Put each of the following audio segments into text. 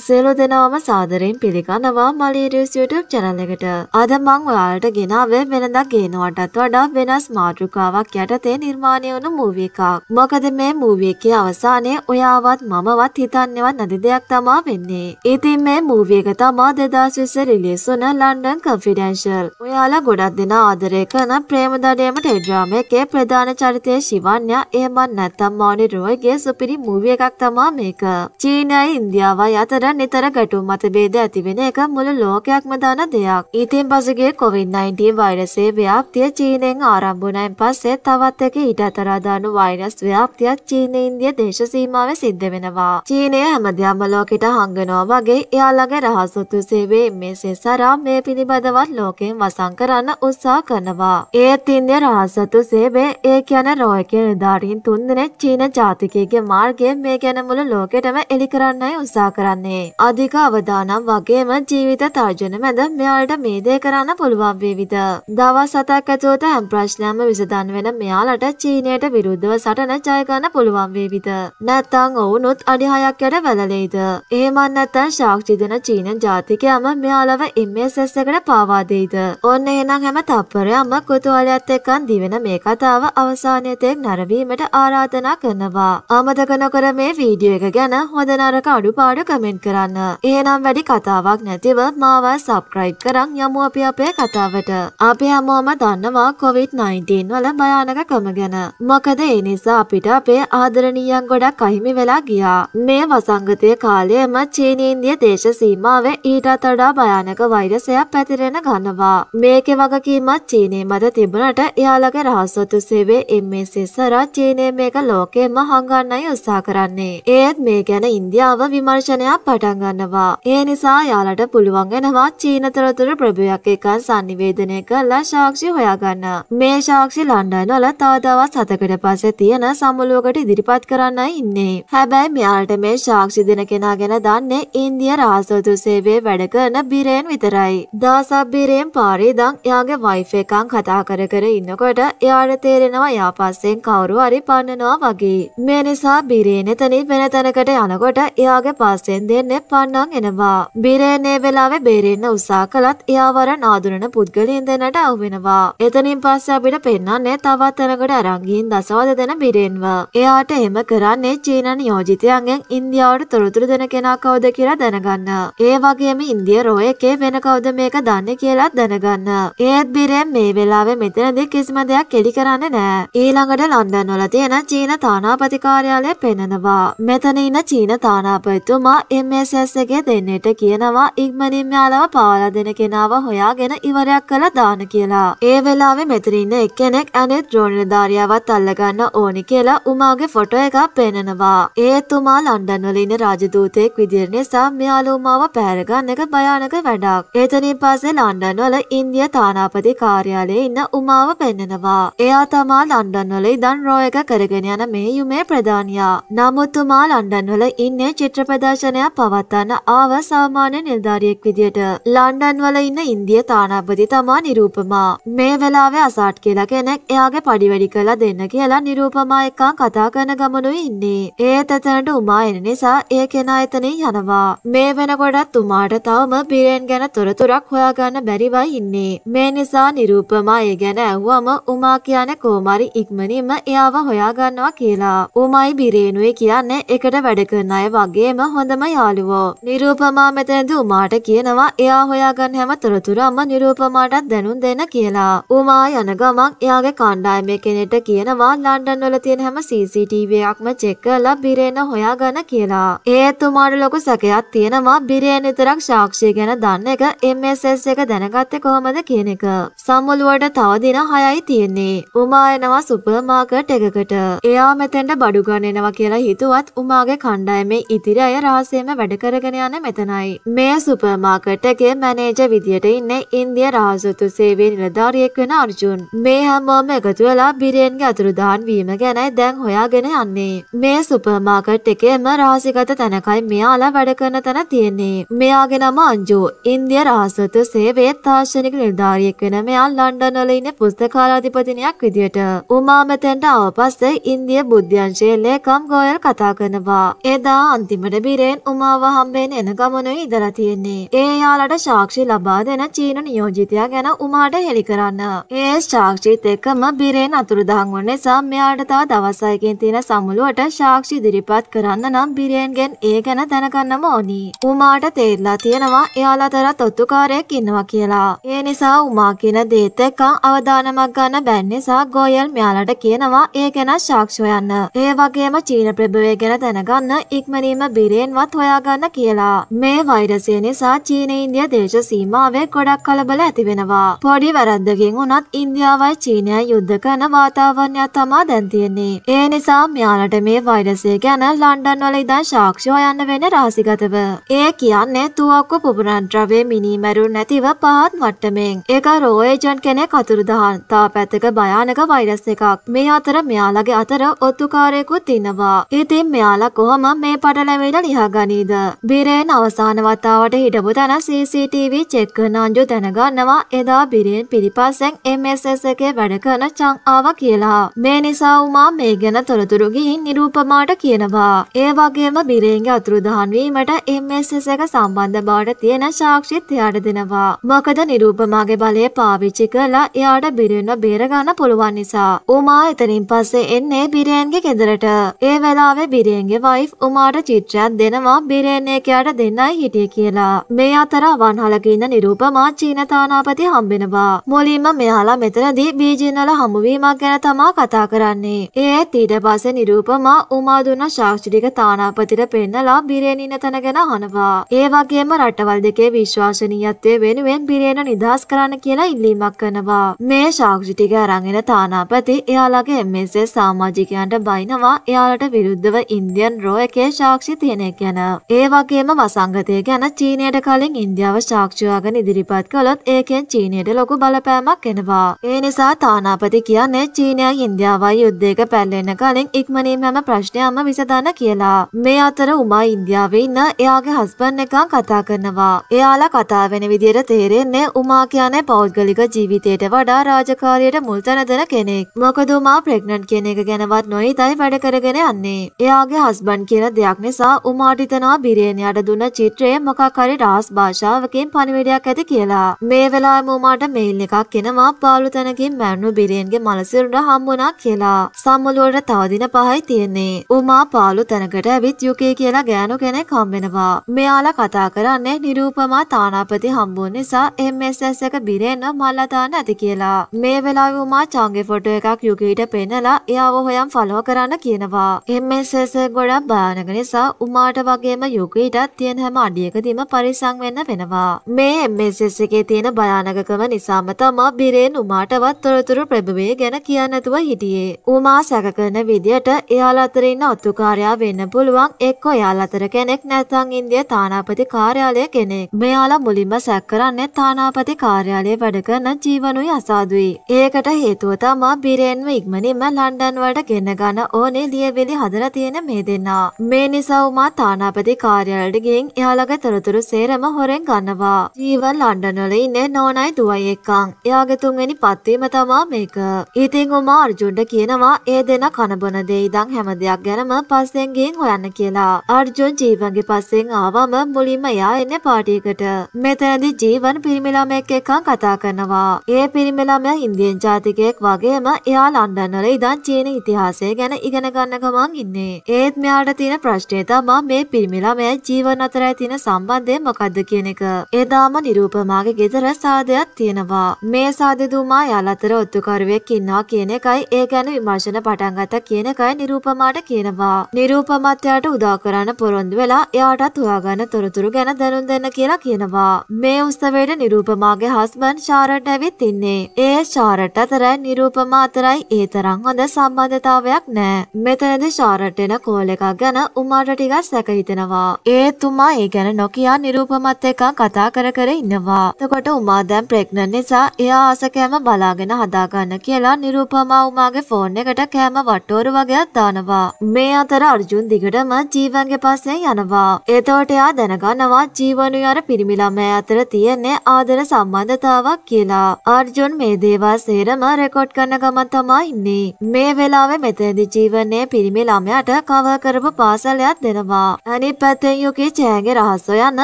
සේලු දෙනාවම සාදරයෙන් පිළිගන්නවා මලී රියස් YouTube channel එකට. අද මම ඔයාලට ගෙනාවේ වෙනදා ගේනවටත් වඩා වෙනස් මාතෘකාවක් යටතේ නිර්මාණය වුණු මූවී එකක්. මොකද මේ මූවී එකේ අවසානයේ ඔයාවත් මමවත් හිතන්නේවත් නැති දෙයක් තමා වෙන්නේ. ඉතින් මේ මූවී එක තමා 2020 රිලීස් වුණ London Confidential. ඔයාලා ගොඩක් දෙනා ආදරය කරන ප්‍රේම දඩයම ටෙලිඩ්‍රාම එකේ ප්‍රධාන චරිතය ශිවන්‍යා එහෙමත් නැත්නම් මෝනි රෝයිගේ සුපිරි මූවී එකක් තමා මේක. චීනයි ඉන්දියාවයි අතර අතර නිතර ගැටුම් මතභේද ඇතිවෙන එක මුළු ලෝකයක්ම දන දෙයක්. ඊතින් පසුගේ කොවිD-19 වෛරසේ ව්‍යාප්තිය චීනයෙන් ආරම්භුණයින් පස්සේ තවත් එක ඊට අතරාදානු වෛරස් ව්‍යාප්තියක් චීන ඉන්දිය දේශ සීමාව සිද්ධ වෙනවා. චීනය හැමදයාම ලෝකෙට හංගනවා වගේ එයාලගේ රහසොතු සේවේ මෙසේ සරා මේ පිළිබඳවත් ලෝකෙන් වසං කරන්න උත්සා කරනවා. ඒත් ඉන්දිය රහසතු සේවේ ඒ කියන රෝයක නිධාරීන් තුන්දනෙ චීන ජාතිකයගේ මාර්ගය මේ ගැනමුළු ලෝකෙටම එලි කරන්නයි උත්සා කරන්නේ. වන්නේ. අධික අවදානම් වගේම ජීවිත තර්ජන මැද මෙයාලට මේ දේ කරන්න පුළුවන් වේවිද. දවස් හතක් ඇතුළත හැම ප්‍රශ්නයක්ම විසඳන් වෙන මෙයාලට චීනයට විරුද්ධව සටන ජය ගන්න පුළුවන් වේවිද. නැත්නම් ඔවුනුත් අඩි හයක් යට වැළලෙයිද. එහෙමත් නැත්නම් ශාක්ෂි දෙන චීන ජාතිකයම මෙයාලව MSS එකට පාවා දෙයිද. ඔන්න එහෙනම් හැම තප්පරයක්ම කුතුහලයත් එක්කන් දිවෙන මේ කතාව අවසානයේදී නැරඹීමට ආරාධනා කරනවා. අමතක නොකර මේ වීඩියෝ එක ගැන හොඳ නරක අඩුපාඩු කමෙන්ට් කරන්න. එහෙනම් වැඩි කතාවක් නැතිව මාව සබ්ස්ක්‍රයිබ් කරන් යමු අපි අපේ කතාවට. අපි හැමෝම දන්නවා COVID-19 වල භයානකකම ගැන. මොකද ඒ නිසා අපිට අපේ ආදරණීයන් ගොඩක් අහිමි වෙලා ගියා. මේ වසංගතයේ කාලයේම චීන ඉන්දිය දේශ සීමාවේ ඊටත් වඩා භයානක වෛරසයක් පැතිරෙන ගන්නවා. මේකේ වගකීමක් චීනයේ මත තිබුණට එයාලගේ රහස්වතු සේවයේ MSC සරා චීනයේ මේක ලෝකෙම හංගන්නයි උත්සාහ කරන්නේ. ඒත් මේ ගැන ඉන්දියාව විමර්ශනයක් පටන් ගන්නවා. ඒ නිසා යාලට පුළුවන් වෙනවා චීනතරතුර ප්‍රභයක් එක sannivedanaya කරලා සාක්ෂි හොයාගන්න. මේ සාක්ෂි ලන්ඩන් වල තව දවස් 7කට පස්සේ තියෙන සමුළුවකට ඉදිරිපත් කරන්නයි ඉන්නේ. හැබැයි මෙයාලට මේ සාක්ෂි දෙන කෙනා ගැන දන්නේ ඉන්දියා රහසෝතු සේවයේ වැඩ කරන බිරේන් විතරයි. දවසක් බිරේන් පාරේ ඉඳන් එයාගේ වයිෆ් එකන් කතා කර කර ඉන්නකොට එයාට තේරෙනවා එයා පස්සෙන් කවුරු හරි පන්නනවා වගේ. මේ නිසා බිරේන් එතනින් වෙන තැනකට යනකොට එයාගේ පස්සෙන් දෙන දෙන්න පන්නං එනවා. බිරේනේ වෙලාවේ බේරෙන්න උත්සාහ කළත් එයාවර නාදුනන පුද්ගලයන් දෙන්නට අහුවෙනවා. එතනින් පස්සේ අපිට පෙන්වන්නේ තවත් තැනකට අරන් ගින් දසවද දෙන බිරේන්ව. එයාට එහෙම කරන්නේ චීන නියෝජිතයන්ගෙන් ඉන්දියාවට තොරතුරු දෙන කෙනා කවුද කියලා දැනගන්න. ඒ වගේම ඉන්දිය රෝ එකේ වෙන කවුද මේක දන්නේ කියලා දැනගන්න. ඒත් බිරේන් මේ වෙලාවේ මෙතනදී කිසිම දෙයක් එලි කරන්නේ නැහැ. ඊළඟට ලන්ඩන් වල තියෙන චීන තානාපති කාර්යාලය පෙන්නනවා. මෙතන ඉන්න චීන තානාපතිතුමා එම් එස්.එස්.එකේ දෙන්නට කියනවා ඉක්මනින් යාලව පාවලා දෙන කෙනාව හොයාගෙන ඉවරයක් කළා දාන කියලා. ඒ වෙලාවේ මෙතන ඉන්න එක්කෙනෙක් අනිත් ඩ්‍රෝන් නිලධාරියාවත් අල්ලගන්න ඕනි කියලා උමාගේ ෆොටෝ එකක් පෙන්නනවා. ඒත් උමා ලන්ඩන් වල ඉන්න රාජදූතයෙක් විදියට නිසා මෙයාලා උමාව පැහැරගන්න එක භයානක වැඩක්. එතනින් පස්සේ ලන්ඩන් වල ඉන්දියා තානාපති කාර්යාලයේ ඉන්න උමාව පෙන්නනවා. එයා තමා ලන්ඩන් වල ඉඳන් රෝ එක කරගෙන යන මේ යුමේ ප්‍රධානියා. නමුත් උමා ලන්ඩන් වල ඉන්නේ චිත්‍ර ප්‍රදර්ශනයක් පවත්වන ආව සාමාන්‍ය නිලධාරියෙක් විදියට ලන්ඩන් වල ඉන්න ඉන්දිය තානාපති තමා නිරූපමා. මේ වෙලාවේ අසාට් කියලා කෙනෙක් එයාගේ පඩි වැඩි කළා දෙන්න කියලා නිරූපමා එක්ක කතා කරන ගමනුයි ඉන්නේ. ඒත් එතනට උමා එන නිසා ඒ කෙනා එතනින් යනවා. මේ වෙනකොටත් උමාට තවම බිරෙන් ගැන තොරතුරක් හොයාගන්න බැරිවයි ඉන්නේ. මේ නිසා නිරූපමා ඒ ගැන ඇහුවම උමා කියන්නේ කොමාරි ඉක්මනින්ම එයාව හොයාගන්නවා කියලා. උමයි බිරේනුයි කියන්නේ එකට වැඩ කරන අය වගේම හොඳම යාළුවා. යාළුවෝ. නිරූපමා මෙතැනදී උමාට කියනවා එයා හොයාගන්න හැම තොරතුරක්ම නිරූපමාටත් දැනුම් දෙන්න කියලා. උමා යන ගමන් එයාගේ කණ්ඩායමේ කෙනෙක්ට කියනවා ලන්ඩන් වල තියෙන හැම CCTV එකක්ම චෙක් කරලා බිරේන හොයාගන්න කියලා. ඒත් උමාට ලොකු සැකයක් තියෙනවා බිරේන විතරක් සාක්ෂිය ගැන දන්න එක MSS එක දැනගත්තේ කොහොමද කියන එක. සමුළුවට තව දින 6යි තියෙන්නේ. උමා එනවා සුපර් මාකට් එකකට. එයා මෙතෙන්ට බඩු ගන්න එනවා කියලා හිතුවත් උමාගේ කණ්ඩායමේ ඉතිරි අය රහසෙම කරගෙන වැඩ කරගෙන යන මෙතනයි. මේ සුපර් මාකට් එකේ මැනේජර් විදියට ඉන්නේ ඉන්දිය රාජසතු සේවයේ නිලධාරියෙක් වෙන අර්ජුන්. මේ හැමෝම එකතු වෙලා බිරේන්ගේ අතුරුදහන් වීම ගැනයි දැන් හොයාගෙන යන්නේ. මේ සුපර් මාකට් එකේම රාසිගත තැනකයි මෙයාලා වැඩ කරන තැන තියෙන්නේ. මෙයාගේ නම අංජු. ඉන්දිය රාජසතු සේවයේ තාක්ෂණික නිලධාරියෙක් වෙන මෙයා ලන්ඩන් වල ඉන්න පුස්තකාලාධිපතිනියක් විදියට. උමා මෙතෙන්ට ආව පස්සේ ඉන්දිය බුද්ධ්‍යංශයේ ලේකම් ගෝයල් කතා කරනවා. එදා අන්තිමට බිරෙන් උමා උපමාව හම්බෙන්න එන ගමනුයි ඉඳලා තියෙන්නේ. ඒ යාලට සාක්ෂි ලබා දෙන චීන නියෝජිතයා ගැන උමාට හෙළි කරන්න. ඒ සාක්ෂිත් එක්කම බිරෙන් අතුරුදහන් වන නිසා මෙයාට තව දවස් අයකින් තියෙන සමුළුවට සාක්ෂි ඉදිරිපත් කරන්න නම් බිරෙන්ගෙන් ඒ ගැන දැනගන්නම ඕනි. උමාට තේරලා තියෙනවා එයාලා තරත් ඔත්තුකාරයෙක් ඉන්නවා කියලා. ඒ නිසා උමා කියන දේත් එක්ක අවධානමක් ගන්න බැන් නිසා ගෝයල් මෙයාලට කියනවා ඒ ගැන සාක්ෂි හොයන්න. ඒ වගේම චීන ප්‍රභවය ගැන දැනගන්න ඉක්මනින්ම බිරෙන්වත් හොයා හොයාගන්න කියලා. මේ වෛරසය නිසා චීන ඉන්දිය දේශ සීමාවේ ගොඩක් කලබල ඇතිවෙනවා. පොඩි වැරද්දකින් වුණත් ඉන්දියාවයි චීනයයි යුද්ධ කරන වාතාවරණයක් තමා දැන් තියෙන්නේ. ඒ නිසා මෙයාලට මේ වෛරසය ගැන ලන්ඩන් වල ඉඳන් සාක්ෂි හොයන්න වෙන රහසිගතව. ඒ කියන්නේ තුවක්කු පුපුරන් ද්‍රව්‍ය මිනීමැරු නැතිව පහත් මට්ටමෙන්. ඒක රෝ ඒජන්ට් කෙනෙක් අතුරු දහන් තා පැත්තක භයානක වෛරස් එකක්. මේ අතර මෙයාලගේ අතර ඔත්තුකාරයෙකුත් ඉන්නවා. ඉතින් මෙයාලා කොහොම මේ පටලැවිලා ලියාගනී නේද? බිරෙන් අවසාන වතාවට හිටපු තැන CCTV චෙක් කරන අංජු දැනගන්නවා එදා බිරෙන් පිටිපස්සෙන් MSS එකේ වැඩ කරන චං ආවා කියලා. මේ නිසා උමා මේ ගැන තොරතුරු ගිහින් නිරූපමාට කියනවා. ඒ වගේම බිරෙන්ගේ අතුරුදහන් වීමට MSS එක සම්බන්ධ බවට තියෙන සාක්ෂිත් එයාට දෙනවා. මොකද නිරූපමාගේ බලය පාවිච්චි කරලා එයාට බිරෙන්ව බේරගන්න පුළුවන් නිසා. උමා එතනින් පස්සේ එන්නේ බිරෙන්ගේ ගෙදරට. ඒ වෙලාවේ බිරෙන්ගේ වයිෆ් උමාට චිත්‍රයක් දෙනවා සයිබීරයන්නේ කෑට දෙන්නයි හිටිය කියලා. මේ අතර වන්හලගන්න නිරූපමා චීන තානාපති හම්බෙනවා. මුලින්ම මෙයාලා මෙතනදී බීජිනල හමුුවීමක් ගැන තමා කතා කරන්නේ. ඒ තීට පස නිරූපමා උමාදුන්න ශාක්ෂිටික තානාපතිට පෙන්නලා බිරේණීන තැන ගැන හනවා. ඒ වගේම රටවල් දෙකේ විශ්වාශනීයත්වය වෙනුවෙන් බිරේණ නිදහස් කරන්න කියලා ඉල්ලීමක් කරනවා. මේ ශාක්ෂිටික අරගෙන තානාපති එයාලගේ එමසේ සාමාජිකයන්ට බයිනවා එයාලට විරුද්ධව ඉන්දියන් රෝ එකේ ශාක්ෂි තියෙන ගැන ඒ වගේම වසංගතය ගැන චීනයට කලින් ඉන්දියාව ශාක්ෂයාගෙන ඉදිරිපත් කළොත් ඒකෙන් චීනයට ලොකු බලපෑමක් එනවා. ඒ නිසා තානාපති කියන්නේ චීනයයි ඉන්දියාවයි යුද්ධයක පැල්ලෙන්න කලින් ඉක්මනින් හැම ප්‍රශ්නයක්ම විසඳන්න කියලා. මේ අතර උමා ඉන්දියාවේ ඉන්න එයාගේ හස්බන්ඩ් එකා කතා කරනවා. එයාලා කතා වෙන විදියට තේරෙන්නේ උමා කියන්නේ පෞද්ගලික ජීවිතයට වඩා රාජකාරියට මුල් තැන දෙන කෙනෙක්. මොකද උමා ප්‍රෙග්නන්ට් කියන එක ගැනවත් නොහිතයි වැඩ කරගෙන යන්නේ. එයාගේ හස්බන්ඩ් කියන දෙයක් නිසා උමාට හිතනවා මහා බිරියනියට දුන චිත්‍රය මොකක් හරි රාස් භාෂාවකින් පණිවිඩයක් ඇති කියලා. මේ වෙලාවෙම උමාට මේල් එකක් එනවා පාළු තැනකින් මැරුණු බිරියන්ගේ මලසිරුර හම්බුණා කියලා. සම්මුලුවට තව දින පහයි තියෙන්නේ. උමා පාළු තැනකට ඇවිත් යුකේ කියලා ගෑනු කෙනෙක් හම්බෙනවා. මෙයාලා කතා කරන්නේ නිරූපමා තානාපති හම්බුන නිසා MSS එක බිරියන මල්ලා දාන්න ඇති කියලා. මේ වෙලාවේ උමා චාන්ගේ ෆොටෝ එකක් යුකේට පෙන්නලා එයාව හොයන් ෆලෝ කරන්න කියනවා. MSS ගොඩක් භයානක නිසා උමාට වගේම මෙම යුගයටත් තියෙන හැම අඩියකදීම පරිසං වෙන්න වෙනවා. මේ මෙසෙස් එකේ තියෙන භයානකකම නිසාම තමා බිරේන් උමාටවත් තොරතුරු ප්‍රභවය ගැන කියන්න නැතුව හිටියේ. උමා සැක කරන විදියට එයාලා අතර ඉන්න ඔත්තුකාරයා වෙන්න පුළුවන් එක්කෝ එයාලා අතර කෙනෙක් නැත්නම් ඉන්දියා තානාපති කාර්යාලය කෙනෙක්. මෙයාලා මුලින්ම සැක කරන්නේ තානාපති කාර්යාලයේ වැඩ කරන ජීවනුයි අසාදුයි. ඒකට හේතුව තමා බිරේන්ව ඉක්මනින්ම ලන්ඩන් වලට ගෙන ගන්න ඕනේ ලියවිලි හදලා තියෙන මේ දෙන්නා. මේ නිසා උමා තානාපති අධිපති කාර්යාලයට ගිහින් එයාලගේ තොරතුරු සේරම හොරෙන් ගන්නවා. ජීවන් ලන්ඩන් වල ඉන්නේ නෝනයි දුවයි එක්කන්. එයාගේ තුන්වෙනි පත්වීම තමා මේක. ඉතින් උමා අර්ජුන්ට කියනවා ඒ දෙන කනබොන දේ ඉඳන් හැම දෙයක් ගැනම පස්සෙන් ගිහින් හොයන්න කියලා. අර්ජුන් ජීවන්ගේ පස්සෙන් ආවම මුලින්ම එයා එන්නේ පාටියකට. මෙතනදී ජීවන් පිරිමි ළමෙක් එක්ක කතා කරනවා. ඒ පිරිමි ළමයා ඉන්දියන් ජාතිකයෙක් වගේම එයා ලන්ඩන් වල ඉඳන් චීන ඉතිහාසය ගැන ඉගෙන ගන්න ගමන් ඉන්නේ. ඒත් මෙයාට තියෙන ප්‍රශ්නේ තමා මේ පිරිමි හිමි ළමයා ජීවන අතර තියෙන සම්බන්ධය මොකද්ද කියන එක. එදාම නිරූපමාගේ ගෙදර සාදයක් තියෙනවා. මේ සාදෙදුමා යාළ අතර ඔත්තුකරුවෙක් ඉන්නවා කියන එකයි ඒ ගැන විමර්ශන පටන් ගත්තා කියන එකයි නිරූපමාට කියනවා. නිරූපමාත්යාට උදා කරන්න පොරොන්දු වෙලා එයාටත් හොයාගන්න තොරතුරු ගැන දැනුම් දෙන්න කියලා කියනවා. මේ උත්සවයට නිරූපමාගේ හස්බන්ඩ් ශාරට් ඇවිත් ඉන්නේ. ඒ ශාරට් අතරයි නිරූපමා අතරයි ඒ තරම් හොඳ සම්බන්ධතාවයක් නැහැ. මෙතනදී ශාරට් එන කෝල් එකක් ගැන උමාට ටිකක් සැක හිතෙනවා. කරනවා. ඒතුමා ඒ ගැන නොකියා නිරූපමත් එක කතා කර කර ඉන්නවා. එතකොට උමා දැන් ප්‍රෙග්නන්ට් නිසා එයා ආසකෑම බලාගෙන හදාගන්න කියලා නිරූපමා උමාගේ ෆෝන් එකට කෑම වට්ටෝරු වගේක් දානවා. මේ අතර අර්ජුන් දිගටම ජීවන්ගේ පස්සෙන් යනවා. එතකොට එයා දැනගන්නවා ජීවනු අර පිරිමි ළමයා අතර තියෙන්නේ ආදර සම්බන්ධතාවක් කියලා. අර්ජුන් මේ දේවල් සේරම රෙකෝඩ් කරන ගමන් තමයි ඉන්නේ. මේ වෙලාවේ මෙතනදී ජීවන්නේ පිරිමි ළමයාට කවර් කරපු පාසලයක් දෙනවා. අනි අනිත් පැත්තෙන් යුකි චෑන්ගේ රහස් හොයන්න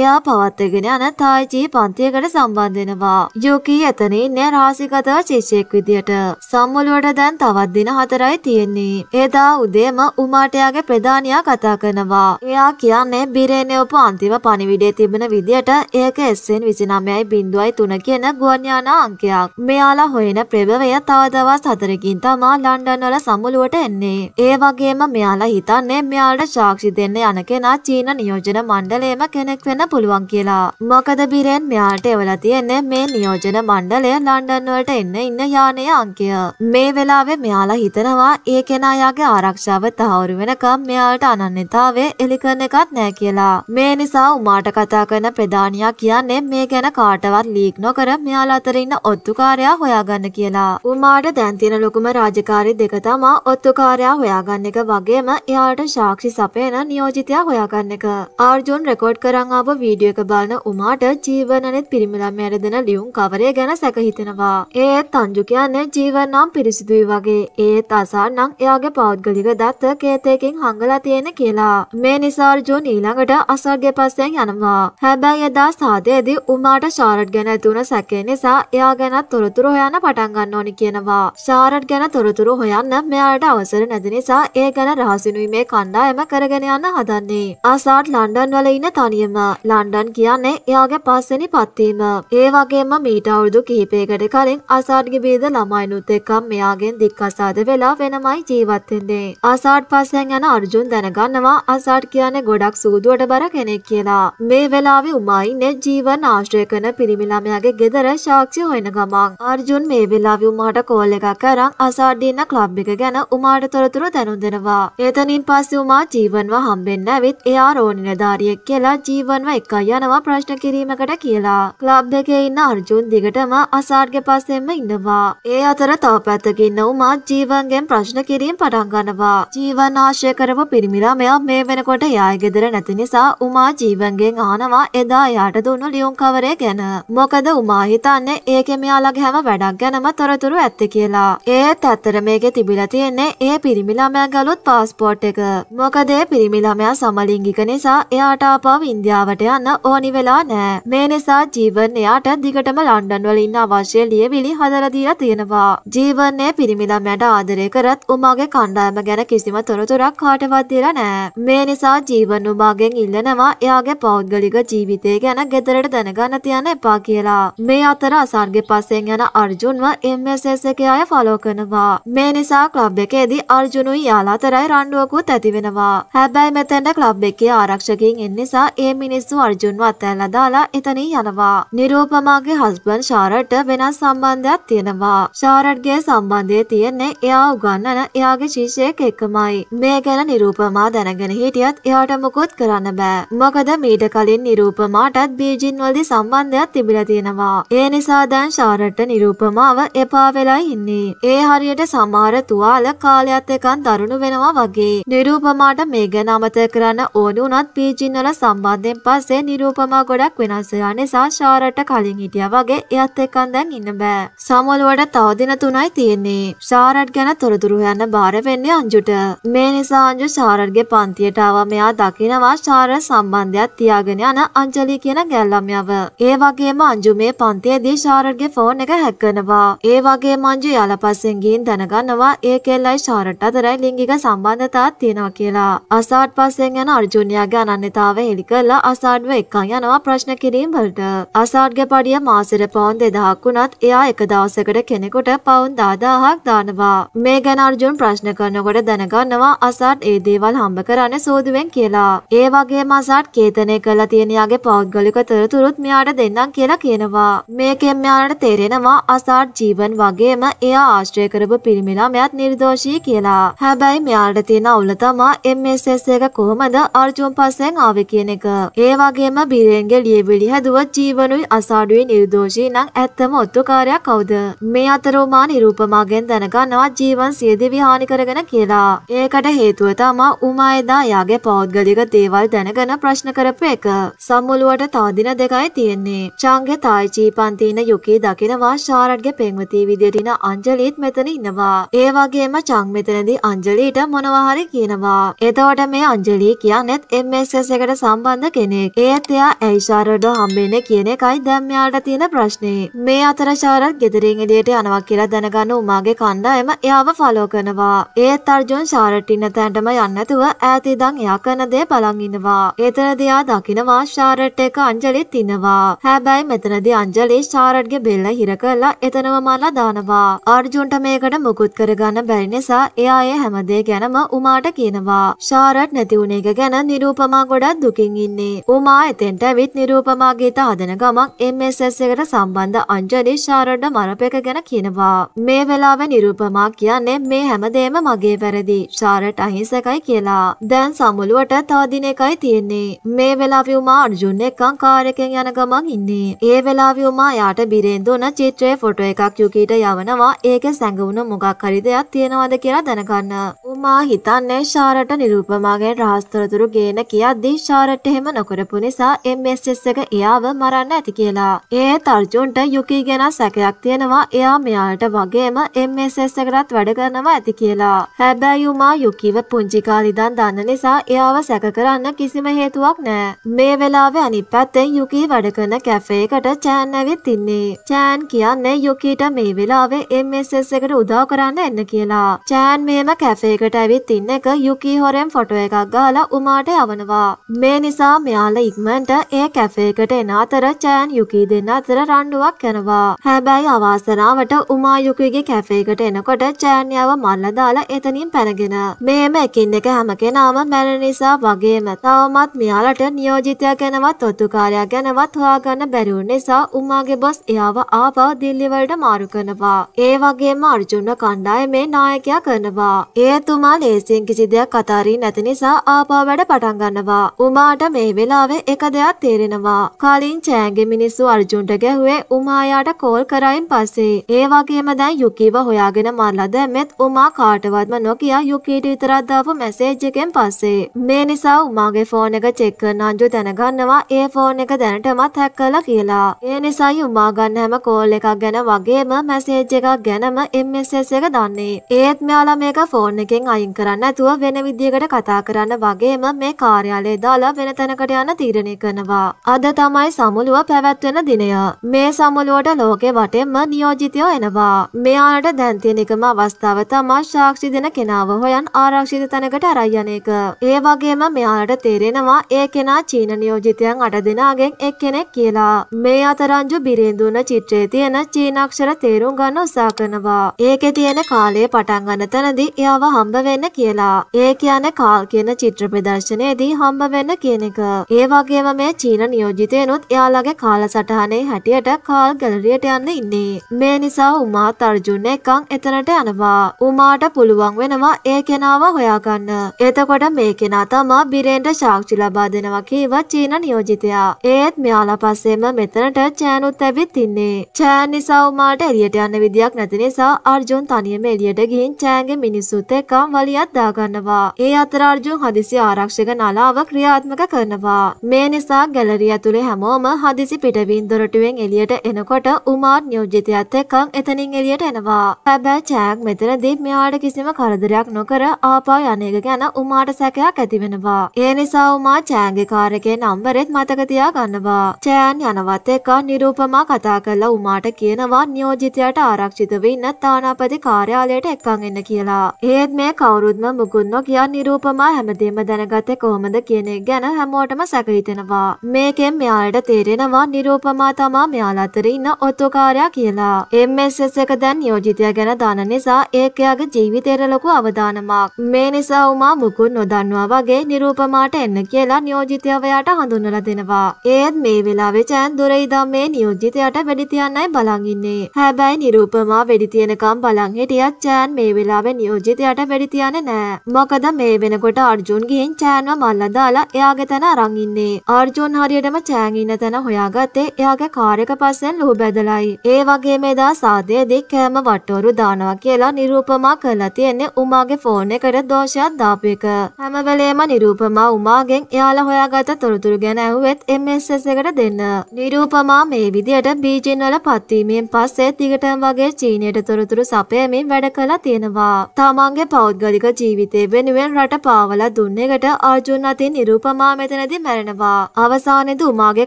එයා පවත්වගෙන යන තායිචි පන්තියකට සම්බන්ධ වෙනවා. යුකි එතන ඉන්නේ රාසිගත ශිෂ්‍යෙක් විදියට. සම්මුලුවට දැන් තවත් දින හතරයි තියෙන්නේ. එදා උදේම උමාටයාගේ ප්‍රධානියා කතා කරනවා. එයා කියන්නේ බිරේනේ උප අන්තිම පණිවිඩයේ තිබෙන විදියට ඒක SN 29.03 කියන ගුවන්යානා අංකයක්. මෙයාලා හොයන ප්‍රභවය තව දවස් හතරකින් තමා ලන්ඩන් වල සමුළුවට එන්නේ. ඒ වගේම මෙයාලා හිතන්නේ මෙයාලට සාක්ෂි දෙන්න යන කෙනා චීන නියෝජන මණ්ඩලයම කෙනෙක් වෙන්න පුළුවන් කියලා. මොකද බිරෙන් මෙයාට එවලා තියෙන්නේ මේ නියෝජන මණ්ඩලය ලන්ඩන් වලට එන්න ඉන්න යානයේ අංකය. මේ වෙලාවේ මෙයාලා හිතනවා ඒ කෙනා යාගේ ආරක්ෂාව තහවුරු වෙනකම් මෙයාට අනන්‍යතාවයේ එලිකරන එකක් නෑ කියලා. මේ නිසා උමාට කතා කරන ප්‍රධානියා කියන්නේ මේ ගැන කාටවත් ලීක් නොකර මෙයාලා අතර ඉන්න ඔත්තුකාරයා හොයාගන්න කියලා. උමාට දැන් තියෙන ලොකුම රාජකාරි දෙක තමා ඔත්තුකාරයා හොයාගන්න එක වගේම එයාට සාක්ෂි සපයන නියෝජිතයා හොයා වගන්න එක. ආර්ජුන් රෙකෝඩ් කරන් ආව වීඩියෝ එක බලන උමාට ජීවනනෙත් පිරිමි ළමයාට දෙන ලියුම් කවරය ගැන සැක හිතෙනවා. ඒත් අංජු කියන්නේ ජීවන් නම් පිරිසිදුයි වගේ. ඒත් අසාර් නම් එයාගේ පෞද්ගලික දත්ත කේතයකින් හංගලා තියෙන කියලා. මේ නිසා ආර්ජුන් ඊළඟට අසර්ගේ පස්සෙන් යනවා. හැබැයි එදා සාදයේදී උමාට ශාරට් ගැන ඇතුණ සැකේ නිසා එයා ගැනත් තොරතුරු හොයන්න පටන් ගන්න ඕනි කියනවා. ශාරට් ගැන තොරතුරු හොයන්න මෙයාට අවසර නැති නිසා ඒ ගැන රහසිනුයි මේ කණ්ඩායම කරගෙන යන්න හදන්නේ. ආසාට් ලන්ඩන් වල ඉන්න තනියම ලන්ඩන් කියන්නේ එයාගේ පස්සෙනි පත්වීම. ඒ වගේම මීට අවුරුදු කිහිපයකට කලින් ආසාට්ගේ බේද ළමයිනුත් එක්කම් මෙයාගෙන් දික්කසාද වෙලා වෙනමයි ජීවත් වෙන්නේ. ආසාට් පස්සෙන් යන අර්ජුන් දැනගන්නවා ආසාට් කියන්නේ ගොඩක් සූදුවට බර කෙනෙක් කියලා. මේ වෙලාවේ උමා ඉන්නේ ජීවන් ආශ්‍රය කරන පිරිමි ළමයාගේ ගෙදර සාක්ෂි හොයන ගමන්. අර්ජුන් මේ වෙලාවේ උමාට කෝල් එකක් අරන් ආසාට් දින ක්ලබ් එක ගැන උමාට තොරතුරු දැනුම් දෙනවා. එතනින් පස්සේ උමා ජීවන්ව හම්බෙන්න ඇවිත් එයා රෝනි නදාරියෙක් කියලා ජීවන්ව එක යනවා ප්‍රශ්න කිරීමකට කියලා. ක්ලබ් එකේ ඉන්න අර්ජුන් දිගටම අසාඩ්ගේ පස්සෙන්ම ඉන්නවා. ඒ අතර තව පැත්තකින් උමා ජීවන්ගෙන් ප්‍රශ්න කිරීම පටන් ගන්නවා. ජීවන් ආශ්‍රය කරපු පිරිමි ළමයා මේ වෙනකොට යාය ගෙදර නැති නිසා උමා ජීවන්ගෙන් අහනවා එදා එයාට දුන්නු ලියුම් කවරේ ගැන. මොකද උමා හිතන්නේ ඒකේ මෙයාලගේ හැම වැඩක් ගැනම තොරතුරු ඇත්තේ කියලා. ඒත් ඇත්තට මේකේ තිබිලා තියෙන්නේ ඒ පිරිමි ළමයා ගලුත් පාස්පෝට් එක. මොකද ඒ පිරිමි ළමයා සමල් කාලිංගික නිසා එයාට ආපහු ඉන්දියාවට යන්න ඕනි වෙලා නෑ. මේ නිසා ජීවන් එයාට දිගටම ලන්ඩන් වල ඉන්න අවශ්‍ය ලියවිලි හදලා දීලා තියෙනවා. ජීවන්නේ පිරිමි ළමයට ආදරය කරත් උමාගේ කණ්ඩායම ගැන කිසිම තොරතුරක් කාටවත් දීලා නෑ. මේ නිසා ජීවන් උමාගෙන් ඉල්ලනවා එයාගේ පෞද්ගලික ජීවිතය ගැන ගෙදරට දැනගන්න තියන්න එපා කියලා. මේ අතර අසන්ගේ පස්සෙන් යන අර්ජුන්ව MSS එකේ අය ෆලෝ කරනවා. මේ නිසා ක්ලබ් එකේදී අර්ජුනුයි යාලා අතරයි රණ්ඩුවකුත් ඇති වෙනවා. හැබැයි මෙතෙන්ට ක්ලබ් පබ් එකේ ආරක්ෂකයින් එන්න නිසා ඒ මිනිස්සු අර්ජුන්ව අතෑරලා දාලා එතනින් යනවා. නිරූපමාගේ හස්බන්ඩ් ෂාරට් වෙනස් සම්බන්ධයක් තියෙනවා. ෂාරට්ගේ සම්බන්ධය තියෙන්නේ එයා උගන්නන එයාගේ ශිෂ්‍යයෙක් එක්කමයි. මේ ගැන නිරූපමා දැනගෙන හිටියත් එයාට මුකුත් කරන්න බෑ. මොකද මීට කලින් නිරූපමාටත් බීජින් වලදී සම්බන්ධයක් තිබිලා තියෙනවා. ඒ නිසා දැන් ෂාරට්ට නිරූපමාව එපා වෙලා ඉන්නේ. ඒ හරියට සමහර තුවාල කාලයත් එකන් දරුණු වෙනවා වගේ. නිරූපමාට මේ ගැන අමතක කරන්න ඕන වුණත් පීජින් වල සම්බන්ධයෙන් පස්සේ නිරූපමා ගොඩක් වෙනස් වෙලා නිසා ශාරට කලින් හිටියා වගේ එයත් එක්කන් දැන් ඉන්න බෑ. සමුළුවට තව දින 3යි තියෙන්නේ. ශාරට් ගැන තොරතුරු හොයන්න බාර වෙන්නේ අංජුට. මේ නිසා අංජු ශාරට්ගේ පන්තියට ආවා මෙයා දකිනවා ශාරට් සම්බන්ධයක් තියාගෙන යන අංජලි කියන ගැල්ළමයව. ඒ වගේම අංජු මේ පන්තියේදී ශාරට්ගේ ෆෝන් එක හැක් කරනවා. ඒ වගේම අංජු යාලපස්සෙන් ගිහින් දැනගන්නවා ඒ කෙල්ලයි ශාරට් අතරයි ලිංගික සම්බන්ධතාවක් තියෙනවා කියලා. අසාවට පස්සෙන් යන අර්ජුනියාගේ අනන්‍යතාව හෙළි කරලා අසාඩ්ව එක්කන් යනවා ප්‍රශ්න කිරීම් වලට. අසාඩ්ගේ පඩිය මාසෙට පවුන් 2000ක් වුණත් එයා එක දවසකට කෙනෙකුට පවුන් 10000ක් දානවා. මේ ගැන අර්ජුන් ප්‍රශ්න කරනකොට දැනගන්නවා අසාඩ් ඒ දේවල් හම්බ කරන්නේ සෝදුවෙන් කියලා. ඒ වගේම අසාඩ් කේතනය කරලා තියෙන යාගේ පෞද්ගලික තොරතුරුත් මෙයාට දෙන්නම් කියලා කියනවා. මේකෙන් මෙයාට තේරෙනවා අසාඩ් ජීවන් වගේම එයා ආශ්‍රය කරපු පිරිමිලා මෙයත් නිර්දෝෂී කියලා. හැබැයි මෙයාට තියෙන අවුල තමා MSS එක කොහොමද අර්ජුන් පස්සෙන් ආවේ කියන එක. ඒ වගේම බිරෙන්ගේ ලියවිලි හැදුව ජීවනුයි අසාඩුයි නිර්දෝෂී නම් ඇත්තම ඔත්තුකාරයා කවුද? මේ අතර උමා නිරූපමාගෙන් දැනගන්නවා ජීවන් සියදිවි හානි කරගෙන කියලා. ඒකට හේතුව තමා උමා එදා යාගේ පෞද්ගලික දේවල් දැනගෙන ප්‍රශ්න කරපු එක. සම්මුලුවට තව දින දෙකයි තියෙන්නේ. චාන්ගේ තායිචී පන්තින යුකී දකිනවා ශාරට්ගේ පෙන්වතී විදියටින අංජලිත් මෙතන ඉන්නවා. ඒ වගේම චං මෙතනදී අංජලිට මොනවා හරි කියනවා. එතකොට මේ අංජලි කියන්නේ කියන්නෙත් MSS එකට සම්බන්ධ කෙනෙක්. ඒත් එයා ඇයි ශාරඩ්ව හම්බෙන්නේ කියන එකයි දැන් මෙයාට තියෙන ප්‍රශ්නේ. මේ අතර ශාරඩ් ගෙදරින් එළියට යනවා කියලා දැනගන්න උමාගේ කණ්ඩායම එයාව ෆලෝ කරනවා. ඒත් අර්ජුන් ශාරඩ් ඉන්න තැනටම යන්නේ නැතුව ඈත ඉඳන් එයා කරන දේ බලන් ඉන්නවා. ඒතරදී එයා දකිනවා ශාරඩ් එක අංජලිත් ඉන්නවා. හැබැයි මෙතනදී අංජලි ශාරඩ්ගේ බෙල්ල හිර කරලා එතනම මරලා දානවා. අර්ජුන්ට මේකට මුකුත් කරගන්න බැරි නිසා එයා ඒ හැමදේ ගැනම උමාට කියනවා. ශාරඩ් නැති වුණ එක ගැන යන නිරූපමා ගොඩක් දුකින් ඉන්නේ. උමා එතෙන්ට ඇවිත් නිරූපමා ගීත හදන ගමන් MSS එකට සම්බන්ධ අංජලි ශාරොඩ්ඩ මරපෙක ගැන කියනවා. මේ වෙලාවේ නිරූපමා කියන්නේ මේ හැමදේම මගේ වැරදි. ශාරට් අහිංසකයි කියලා. දැන් සමුළුවට තව දින එකයි තියෙන්නේ. මේ වෙලාවේ උමා අර්ජුන් එක්කන් කාර් එකෙන් යන ගමන් ඉන්නේ. ඒ වෙලාවේ උමා යාට බිරෙන් දුන චිත්‍රයේ ෆොටෝ එකක් යුකීට යවනවා. ඒකේ සැඟවුණු මොකක් හරි දෙයක් තියෙනවද කියලා දැනගන්න. උමා හිතන්නේ ශාරට නිරූපමාගෙන් රහස්තොරතුරු ගේන කියද්දී ශාරට එහෙම නොකරපු නිසා MSS එක එයාව මරන්න ඇති කියලා. ඒත් අර්ජුන්ට යුකි ගැන සැකයක් තියෙනවා එයා මෙයාට වගේම MSS එකටත් වැඩ කරනවා ඇති කියලා. හැබැයි උමා යුකිව පුංචි කාලිදන් දන්න නිසා එයාව සැක කරන්න කිසිම හේතුවක් නෑ. මේ වෙලාවේ අනිත් පැත්තෙන් යුකි වැඩ කරන කැෆේ එකට චෑන් ඇවිත් ඉන්නේ. චෑන් කියන්නේ යුකිට මේ වෙලාවේ MSS එකට උදව් කරන්න එන්න කියලා. චෑන් මෙහෙම කැෆේ එකට දිවට ඇවිත් ඉන්න එක යුකී හොරෙන් ෆොටෝ එකක් ගාලා උමාට යවනවා. මේ නිසා මෙයාලා ඉක්මනට ඒ කැෆේ එකට එන අතර චෑන් යුකී දෙන්න අතර රණ්ඩුවක් යනවා. හැබැයි අවාසනාවට උමා යුකීගේ කැෆේ එකට එනකොට චෑන් යව මල්ලා දාලා එතනින් පැනගෙන. මේම එකින් එක හැම කෙනාම මැරෙන නිසා වගේම තවමත් මෙයාලට නියෝජිතයා ගැනවත් ඔත්තුකාරයා ගැනවත් හොයාගන්න බැරි නිසා උමාගේ බොස් එයාව ආපහු දිල්ලි වලට මාරු කරනවා. ඒ වගේම අර්ජුන කණ්ඩායමේ නායකයා කරනවා. ඒතුම උමා ලේසියෙන් කිසි දෙයක් අතාරින් නැති නිසා ආපහු වැඩ පටන් ගන්නවා. උමාට මේ වෙලාවේ එක දෙයක් තේරෙනවා. කලින් චෑන්ගේ මිනිස්සු අර්ජුන්ට ගැහුවේ උමායාට කෝල් කරයින් පස්සේ. ඒ වගේම දැන් යුකිව හොයාගෙන මරලා දැම්මෙත් උමා කාටවත්ම නොකිය යුකීට විතරක් දාපු මැසේජ් එකෙන් පස්සේ. මේ නිසා උමාගේ ෆෝන් එක චෙක් කරන අංජු දැනගන්නවා ඒ ෆෝන් එක දැනටමත් හැක් කළා කියලා. ඒ නිසායි උමා ගන්න හැම කෝල් එකක් ගැන වගේම මැසේජ් එකක් ගැනම MSS එක දන්නේ. ඒත් මෙයාලා මේක ෆෝන් එකෙන් අයින් කරන්න ඇතුව වෙන විදිහකට කතා කරන්න වගේම මේ කාර්යාලය දාලා වෙන තැනකට යන තීරණය කරනවා. අද තමයි සමුළුව පැවැත්වෙන දිනය. මේ සමුළුවට ලෝකෙ වටෙන්ම නියෝජිතයෝ එනවා. මෙයාට දැන් තියෙන එකම අවස්ථාව තමයි සාක්ෂි දෙන කෙනාව හොයන් ආරක්ෂිත තැනකට අරයි යන එක. ඒ වගේම මෙයාට තේරෙනවා ඒ කෙනා චීන නියෝජිතයන් අට දෙනාගෙන් එක්කෙනෙක් කියලා. මේ අතරංජු බිරිඳුන චිත්‍රයේ තියෙන චීන අක්ෂර තේරුම් ගන්න උත්සාහ කරනවා. ඒකේ තියෙන කාලය පටන් ගන්න තැනදී එයාව හම්බ හම්බ වෙන්න කියලා. ඒ කියන්නේ කාල් කියන චිත්‍ර ප්‍රදර්ශනයේදී හම්බ වෙන්න කියන එක. ඒ වගේම මේ චීන නියෝජිතයනුත් එයාලගේ කාලසටහනේ හැටියට කාල් ගැලරියට යන්න ඉන්නේ. මේ නිසා උමාත් අර්ජුන් එකන් එතනට යනවා. උමාට පුළුවන් වෙනවා ඒ කෙනාව හොයාගන්න. එතකොට මේ කෙනා තමා බිරෙන්ට සාක්ෂි ලබා දෙනවා කීව චීන නියෝජිතයා. ඒත් මෙයාලා පස්සෙම මෙතනට චෑනුත් ඇවිත් ඉන්නේ. චෑන් නිසා උමාට එළියට යන්න විදියක් නැති නිසා අර්ජුන් තනියම එළියට ගිහින් චෑන්ගේ මිනිස්සුත් එක්ක තරම් වලියක් දාගන්නවා. ඒ අතර අර්ජුන් හදිසි ආරක්ෂක නලාව ක්‍රියාත්මක කරනවා. මේ නිසා ගැලරිය ඇතුලේ හැමෝම හදිසි පිටවින් දොරටුවෙන් එළියට එනකොට උමාත් නියෝජිතයත් එක්ක එතනින් එළියට එනවා. හැබැයි චෑක් මෙතනදී මෙයාට කිසිම කරදරයක් නොකර ආපහු යන එක ගැන උමාට සැකයක් ඇති වෙනවා. ඒ නිසා උමා චෑන්ගේ කාර් එකේ නම්බරෙත් මතක තියා ගන්නවා. චෑන් යනවත් එක්ක නිරූපමා කතා කරලා උමාට කියනවා නියෝජිතයාට ආරක්ෂිත වෙන්න තානාපති කාර්යාලයට එක්කන් එන්න කියලා. ඒත් මේ කවුරුත්ම මුකුන්නො කියා නිරූපමා හැමදේම දැනගත කොහොමද කියන ගැන හැමෝටම සැකහිතෙනවා. මේකෙන් මෙයාලට තේරෙනවා නිරූපමා තමා මෙයාල අතර ඉන්න ඔත්තුකාරයා කියලා. MSS එක දැන් නියෝජිතය ගැන දාන නිසා ඒකයාගේ ජීවිතයට ලොකු අවදානමක්. මේ නිසා උමා මුකුත් නොදන්නවා වගේ නිරූපමාට එන්න කියලා නියෝජිතයවයාට හඳුන්වලා දෙනවා. ඒත් මේ වෙලාවේ චෑන් දුර ඉඳන් මේ නියෝජිතයට වැඩි තියන්නයි බලන් ඉන්නේ. හැබැයි නිරූපමා වැඩි තියනකම් බලන් හිටියත් චෑන් මේ වෙලාවේ නියෝජිතයට වැඩි හිටියන නෑ. මොකද මේ වෙනකොට අර්ජුන් ගිහින් චෑන්ව මල්ලා දාලා එයාගේ තැන අරන් ඉන්නේ. අර්ජුන් හරියටම චෑන් ඉන්න තැන හොයාගත්තේ එයාගේ කාර් එක පස්සෙන් ලුහු බැදලයි. ඒ වගේම එදා සාදයේදී කෑම වට්ටෝරු දානවා කියලා නිරූපමා කරලා තියෙන්නේ උමාගේ ෆෝන් එකට දෝෂයක් දාපු එක. හැම වෙලේම නිරූපමා උමාගෙන් එයාලා හොයාගත්ත තොරතුරු ගැන ඇහුවෙත් MSS එකට දෙන්න. නිරූපමා මේ විදියට බීජින් වල පත්වීමෙන් පස්සේ දිගටම වගේ චීනයට තොරතුරු සපයමින් වැඩ කළා තියෙනවා. තමන්ගේ පවුල පෞද්ගලික ජීවිතය වෙනුවෙන් රට පාවලා දුන්න එකට අර්ජුන් අතින් නිරූපමා මෙතනදි මැරෙනවා. අවසානයේදී උමාගේ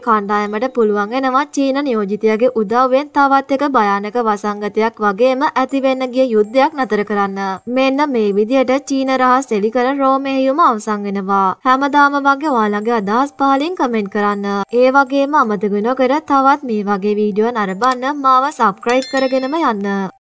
කණ්ඩායමට පුළුවන් වෙනවා චීන නියෝජිතයාගේ උදව්වෙන් තවත් එක භයානක වසංගතයක් වගේම ඇති වෙන්න ගිය යුද්ධයක් නතර කරන්න. මෙන්න මේ විදියට චීන රහස් එලි කර රෝමේයුම අවසන් වෙනවා. හැමදාම වගේ ඔයාලගේ අදහස් පහලින් කමෙන්ට් කරන්න. ඒ වගේම අමතක නොකර තවත් මේ වගේ වීඩියෝ නරඹන්න මාව සබ්ස්ක්‍රයිබ් කරගෙනම යන්න.